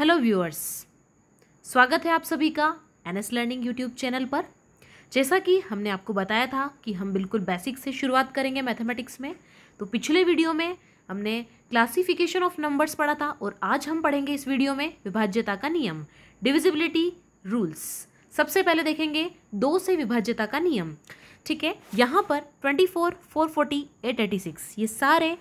hello viewers स्वागत है आप सभी का N S learning YouTube channel पर जैसा कि हमने आपको बताया था कि हम बिल्कुल बेसिक से शुरुआत करेंगे मैथमेटिक्स में तो पिछले वीडियो में हमने क्लासिफिकेशन ऑफ नंबर्स पढ़ा था और आज हम पढ़ेंगे इस वीडियो में विभाज्यता का नियम डिविजिबिलिटी रूल्स सबसे पहले देखेंगे दो से विभाज्यता का नियम ठीक है यहाँ पर twenty four four forty eight eighty six ये सारे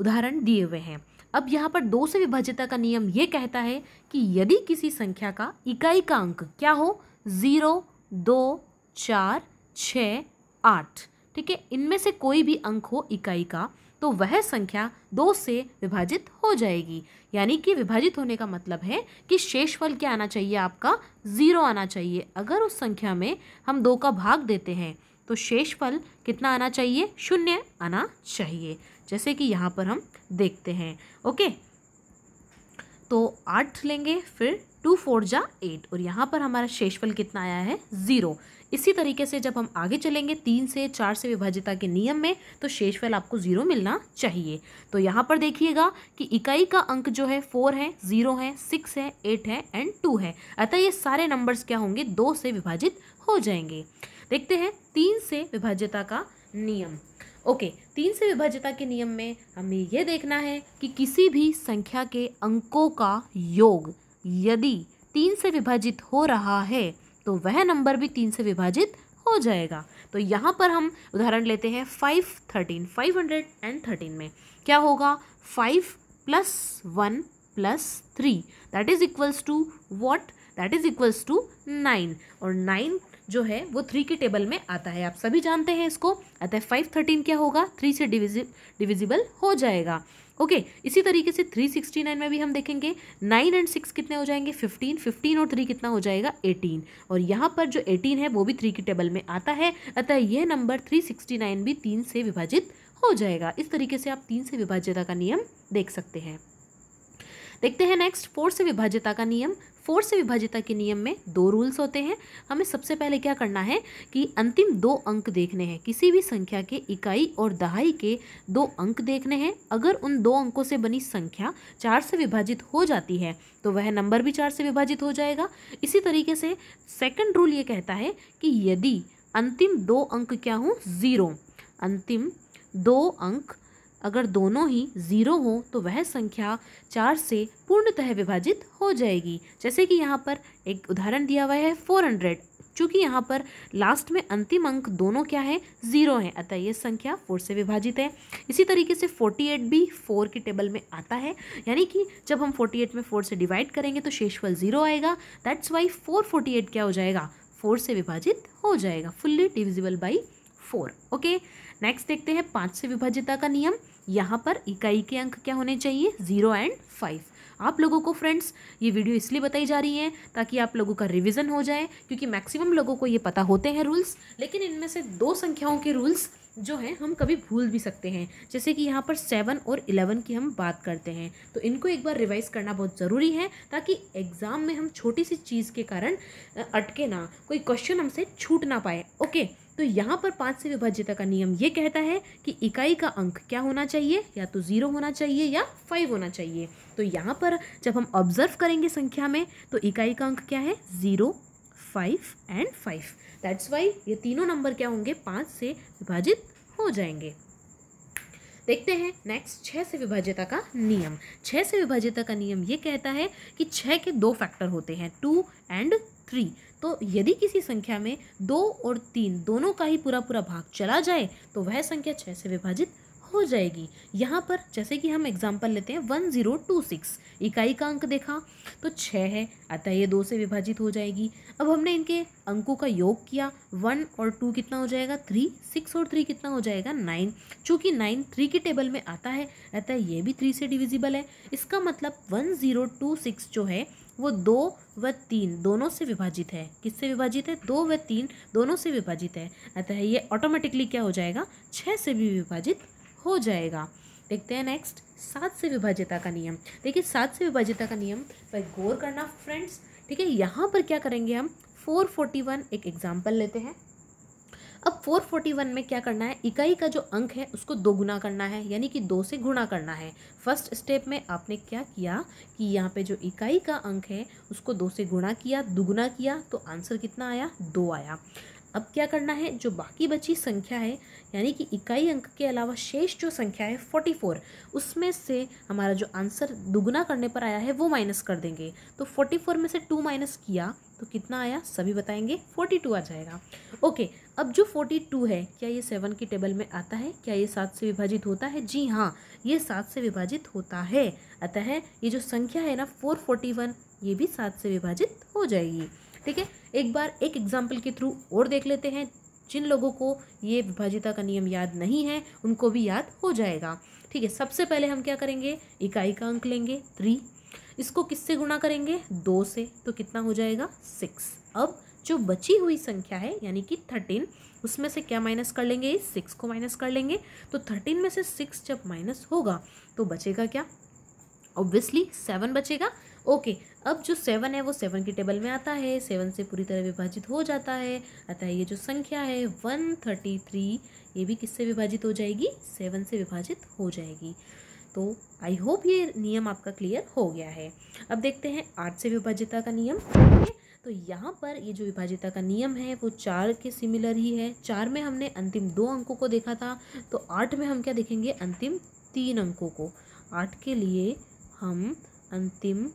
उदाहरण दिए हुए हैं अब यहाँ पर दो से विभाज्यता का नियम ये कहता है कि यदि किसी संख्या का इकाई का अंक क्या हो ज़ीरो दो चार छ आठ ठीक है इनमें से कोई भी अंक हो इकाई का तो वह संख्या दो से विभाजित हो जाएगी यानी कि विभाजित होने का मतलब है कि शेषफल क्या आना चाहिए आपका ज़ीरो आना चाहिए अगर उस संख्या में हम दो का भाग देते हैं तो शेषफल कितना आना चाहिए शून्य आना चाहिए जैसे कि यहाँ पर हम देखते हैं ओके तो आठ लेंगे फिर टू फोर जा एट और यहाँ पर हमारा शेषफल कितना आया है ज़ीरो इसी तरीके से जब हम आगे चलेंगे तीन से चार से विभाज्यता के नियम में तो शेषफल आपको ज़ीरो मिलना चाहिए तो यहाँ पर देखिएगा कि इकाई का अंक जो है फोर है ज़ीरो है सिक्स है एट है एंड टू है अतः ये सारे नंबर्स क्या होंगे दो से विभाजित हो जाएंगे देखते हैं तीन से विभाज्यता का नियम ओके तीन से विभाज्यता के नियम में हमें यह देखना है कि किसी भी संख्या के अंकों का योग यदि तीन से विभाजित हो रहा है तो वह नंबर भी तीन से विभाजित हो जाएगा तो यहाँ पर हम उदाहरण लेते हैं five thirteen five hundred and thirteen में क्या होगा five plus one plus three that is equals to what that is equals to nine और नाइन जो है वो थ्री के टेबल में आता है आप सभी जानते हैं इसको अतः फाइव थर्टीन क्या होगा थ्री से डिविजि डिविजिबल हो जाएगा ओके okay, इसी तरीके से थ्री सिक्सटी नाइन में भी हम देखेंगे नाइन एंड सिक्स कितने हो जाएंगे फिफ्टीन फिफ्टीन और थ्री कितना हो जाएगा एटीन और यहाँ पर जो एटीन है वो भी थ्री के टेबल में आता है अतः यह नंबर थ्री सिक्सटी नाइन भी तीन से विभाजित हो जाएगा इस तरीके से आप तीन से विभाज्यता का नियम देख सकते हैं देखते हैं नेक्स्ट फोर से विभाज्यता का नियम फोर से विभाज्यता के नियम में दो रूल्स होते हैं हमें सबसे पहले क्या करना है कि अंतिम दो अंक देखने हैं किसी भी संख्या के इकाई और दहाई के दो अंक देखने हैं अगर उन दो अंकों से बनी संख्या चार से विभाजित हो जाती है तो वह नंबर भी चार से विभाजित हो जाएगा इसी तरीके से सेकंड रूल ये कहता है कि यदि अंतिम दो अंक क्या हों ज़ीरो अंतिम दो अंक अगर दोनों ही ज़ीरो हो तो वह संख्या चार से पूर्णतः विभाजित हो जाएगी जैसे कि यहाँ पर एक उदाहरण दिया हुआ है फोर हंड्रेड चूँकि यहाँ पर लास्ट में अंतिम अंक दोनों क्या है ज़ीरो है अतः ये संख्या फोर से विभाजित है इसी तरीके से फोर्टी एट भी फोर की टेबल में आता है यानी कि जब हम फोर्टी एट में फोर से डिवाइड करेंगे तो शेषफल ज़ीरो आएगा that's why four forty eight क्या हो जाएगा फोर से विभाजित हो जाएगा fully divisible by four okay next देखते हैं पाँच से विभाज्यता का नियम यहाँ पर इकाई के अंक क्या होने चाहिए जीरो एंड फाइव आप लोगों को फ्रेंड्स ये वीडियो इसलिए बताई जा रही है ताकि आप लोगों का रिवीजन हो जाए क्योंकि मैक्सिमम लोगों को ये पता होते हैं रूल्स लेकिन इनमें से दो संख्याओं के रूल्स जो हैं हम कभी भूल भी सकते हैं जैसे कि यहाँ पर सेवन और इलेवन की हम बात करते हैं तो इनको एक बार रिवाइज करना बहुत ज़रूरी है ताकि एग्ज़ाम में हम छोटी सी चीज़ के कारण अटके ना कोई क्वेश्चन हमसे छूट ना पाए ओके तो यहाँ पर पाँच से विभाज्यता का नियम ये कहता है कि इकाई का अंक क्या होना चाहिए या तो ज़ीरो होना चाहिए या फाइव होना चाहिए तो यहाँ पर जब हम ऑब्जर्व करेंगे संख्या में तो इकाई का अंक क्या है zero five and five that's why ये तीनों नंबर क्या होंगे पाँच से विभाजित हो जाएंगे देखते हैं नेक्स्ट छः से विभाज्यता का नियम छः से विभाज्यता का नियम ये कहता है कि छः के दो फैक्टर होते हैं टू एंड थ्री तो यदि किसी संख्या में दो और तीन दोनों का ही पूरा पूरा भाग चला जाए तो वह संख्या छः से विभाजित हो जाएगी यहाँ पर जैसे कि हम एग्जाम्पल लेते हैं वन ज़ीरो टू सिक्स इकाई का अंक देखा तो छः है अतः ये दो से विभाजित हो जाएगी अब हमने इनके अंकों का योग किया वन और टू कितना हो जाएगा थ्री सिक्स और थ्री कितना हो जाएगा नाइन चूँकि नाइन थ्री के टेबल में आता है अतः ये भी थ्री से डिविजिबल है इसका मतलब वन ज़ीरो टू सिक्स जो है वो दो व तीन दोनों से विभाजित है किससे विभाजित है दो व तीन दोनों से विभाजित है अतः ये ऑटोमेटिकली क्या हो जाएगा छः से भी विभाजित हो जाएगा देखते हैं नेक्स्ट सात से विभाज्यता का नियम देखिए सात से विभाज्यता का नियम पर गौर करना फ्रेंड्स ठीक है यहाँ पर क्या करेंगे हम फोर फोर्टी वन एक एग्जाम्पल लेते हैं अब 441 में क्या करना है इकाई का जो अंक है उसको दोगुना करना है यानी कि दो से गुणा करना है फर्स्ट स्टेप में आपने क्या किया कि यहाँ पे जो इकाई का अंक है उसको दो से गुणा किया दुगुना किया तो आंसर कितना आया दो आया अब क्या करना है जो बाकी बची संख्या है यानी कि इकाई अंक के अलावा शेष जो संख्या है फोर्टी फोर उसमें से हमारा जो आंसर दुगुना करने पर आया है वो माइनस कर देंगे तो फोर्टी फोर में से टू माइनस किया तो कितना आया सभी बताएंगे फोर्टी टू आ जाएगा ओके अब जो फोर्टी टू है क्या ये सेवन की टेबल में आता है क्या ये सात से विभाजित होता है जी हाँ ये सात से विभाजित होता है अतः ये जो संख्या है ना फोर फोर्टी वन ये भी सात से विभाजित हो जाएगी ठीक है एक बार एक एग्जाम्पल के थ्रू और देख लेते हैं जिन लोगों को ये विभाजिता का नियम याद नहीं है उनको भी याद हो जाएगा ठीक है सबसे पहले हम क्या करेंगे इकाई का अंक लेंगे थ्री इसको किससे गुणा करेंगे दो से तो कितना हो जाएगा सिक्स अब जो बची हुई संख्या है यानी कि थर्टीन उसमें से क्या माइनस कर लेंगे सिक्स को माइनस कर लेंगे तो थर्टीन में से सिक्स जब माइनस होगा तो बचेगा क्या ऑब्वियसली सेवन बचेगा ओके okay, अब जो सेवन है वो सेवन की टेबल में आता है सेवन से पूरी तरह विभाजित हो जाता है अतः ये जो संख्या है वन थर्टी थ्री ये भी किससे विभाजित हो जाएगी सेवन से विभाजित हो जाएगी तो आई होप ये नियम आपका क्लियर हो गया है अब देखते हैं आठ से विभाजिता का नियम तो यहाँ पर ये जो विभाजिता का नियम है वो चार के सिमिलर ही है चार में हमने अंतिम दो अंकों को देखा था तो आठ में हम क्या देखेंगे अंतिम तीन अंकों को आठ के लिए हम अंतिम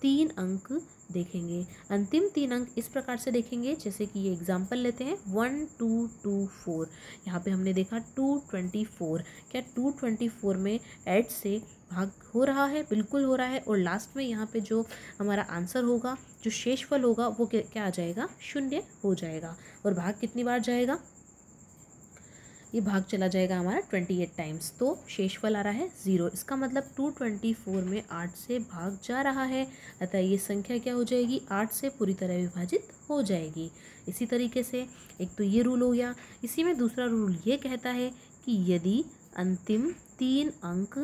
तीन अंक देखेंगे अंतिम तीन अंक इस प्रकार से देखेंगे जैसे कि ये एग्जाम्पल लेते हैं वन टू टू फोर यहाँ पे हमने देखा टू ट्वेंटी फोर क्या टू ट्वेंटी फोर में एट से भाग हो रहा है बिल्कुल हो रहा है और लास्ट में यहाँ पे जो हमारा आंसर होगा जो शेषफल होगा वो क्या आ जाएगा शून्य हो जाएगा और भाग कितनी बार जाएगा ये भाग चला जाएगा हमारा ट्वेंटी एट टाइम्स तो शेषफल आ रहा है ज़ीरो इसका मतलब टू ट्वेंटी फोर में आठ से भाग जा रहा है अतः ये संख्या क्या हो जाएगी आठ से पूरी तरह विभाजित हो जाएगी इसी तरीके से एक तो ये रूल हो गया इसी में दूसरा रूल ये कहता है कि यदि अंतिम तीन अंक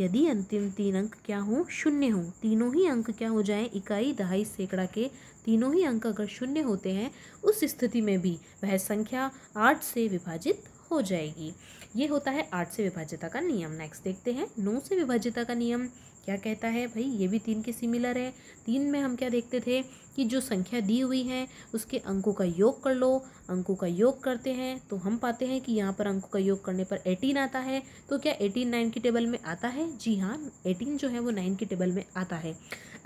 यदि अंतिम तीन अंक क्या हों शून्य हों तीनों ही अंक क्या हो जाएं इकाई दहाई सैकड़ा के तीनों ही अंक अगर शून्य होते हैं उस स्थिति में भी वह संख्या आठ से विभाजित हो जाएगी ये होता है आठ से विभाज्यता का नियम नेक्स्ट देखते हैं नौ से विभाज्यता का नियम क्या कहता है भाई ये भी तीन के सिमिलर है तीन में हम क्या देखते थे कि जो संख्या दी हुई है उसके अंकों का योग कर लो अंकों का योग करते हैं तो हम पाते हैं कि यहाँ पर अंकों का योग करने पर एटीन आता है तो क्या एटीन नाइन की टेबल में आता है जी हाँ एटीन जो है वो नाइन की टेबल में आता है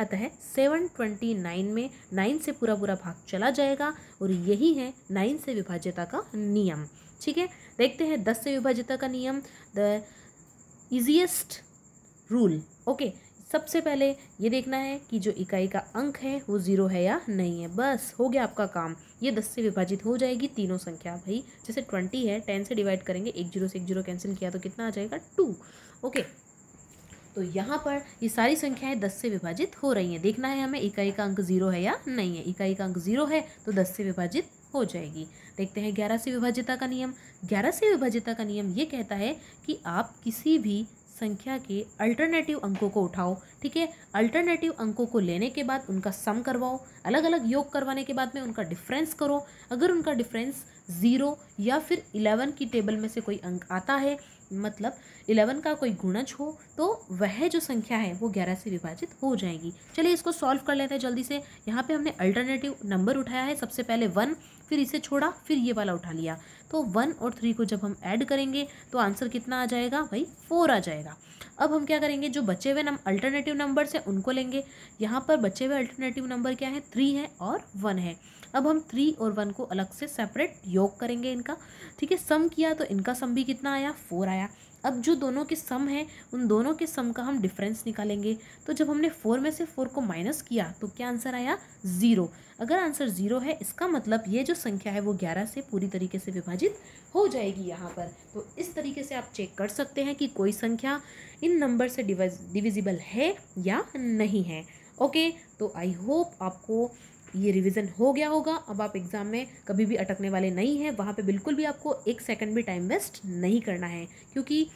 अतः सेवन ट्वेंटी नाइन में नाइन से पूरा पूरा भाग चला जाएगा और यही है नाइन से विभाज्यता का नियम ठीक है देखते हैं दस से विभाज्यता का नियम द इजिएस्ट रूल ओके सबसे पहले ये देखना है कि जो इकाई का अंक है वो ज़ीरो है या नहीं है बस हो गया आपका काम ये दस से विभाजित हो जाएगी तीनों संख्या भाई जैसे ट्वेंटी है टेन से डिवाइड करेंगे एक जीरो से एक जीरो कैंसिल किया तो कितना आ जाएगा टू ओके तो यहाँ पर ये सारी संख्याएं दस से विभाजित हो रही हैं देखना है हमें इकाई का अंक ज़ीरो है या नहीं है इकाई का अंक ज़ीरो है तो दस से विभाजित हो जाएगी देखते हैं ग्यारह से विभाजिता का नियम ग्यारह से विभाजिता का नियम ये कहता है कि आप किसी भी संख्या के अल्टरनेटिव अंकों को उठाओ ठीक है अल्टरनेटिव अंकों को लेने के बाद उनका सम करवाओ अलग अलग योग करवाने के बाद में उनका डिफरेंस करो अगर उनका डिफरेंस ज़ीरो या फिर इलेवन की टेबल में से कोई अंक आता है मतलब इलेवन का कोई गुणज हो तो वह जो संख्या है वो ग्यारह से विभाजित हो जाएगी चलिए इसको सॉल्व कर लेते हैं जल्दी से यहाँ पे हमने अल्टरनेटिव नंबर उठाया है सबसे पहले वन फिर इसे छोड़ा फिर ये वाला उठा लिया तो वन और थ्री को जब हम ऐड करेंगे तो आंसर कितना आ जाएगा भाई फोर आ जाएगा अब हम क्या करेंगे जो बचे हुए अल्टरनेटिव नंबर हैं उनको लेंगे यहाँ पर बचे हुए अल्टरनेटिव नंबर क्या है थ्री है और वन है अब हम थ्री और वन को अलग से सेपरेट योग करेंगे इनका ठीक है सम किया तो इनका सम भी कितना आया फोर आया अब जो दोनों के सम हैं उन दोनों के सम का हम डिफरेंस निकालेंगे तो जब हमने फोर में से फोर को माइनस किया तो क्या आंसर आया ज़ीरो अगर आंसर ज़ीरो है इसका मतलब ये जो संख्या है वो ग्यारह से पूरी तरीके से विभाजित हो जाएगी यहाँ पर तो इस तरीके से आप चेक कर सकते हैं कि कोई संख्या इन नंबर से डिविजिबल है या नहीं है ओके तो आई होप आपको ये रिवीजन हो गया होगा अब आप एग्ज़ाम में कभी भी अटकने वाले नहीं हैं वहाँ पे बिल्कुल भी आपको एक सेकंड भी टाइम वेस्ट नहीं करना है क्योंकि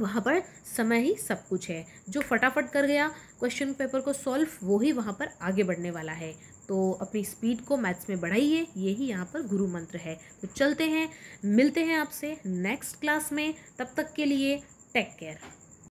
वहाँ पर समय ही सब कुछ है जो फटाफट कर गया क्वेश्चन पेपर को सॉल्व वो ही वहाँ पर आगे बढ़ने वाला है तो अपनी स्पीड को मैथ्स में बढ़ाइए यही यहाँ पर गुरु मंत्र है तो चलते हैं मिलते हैं आपसे नेक्स्ट क्लास में तब तक के लिए टेक केयर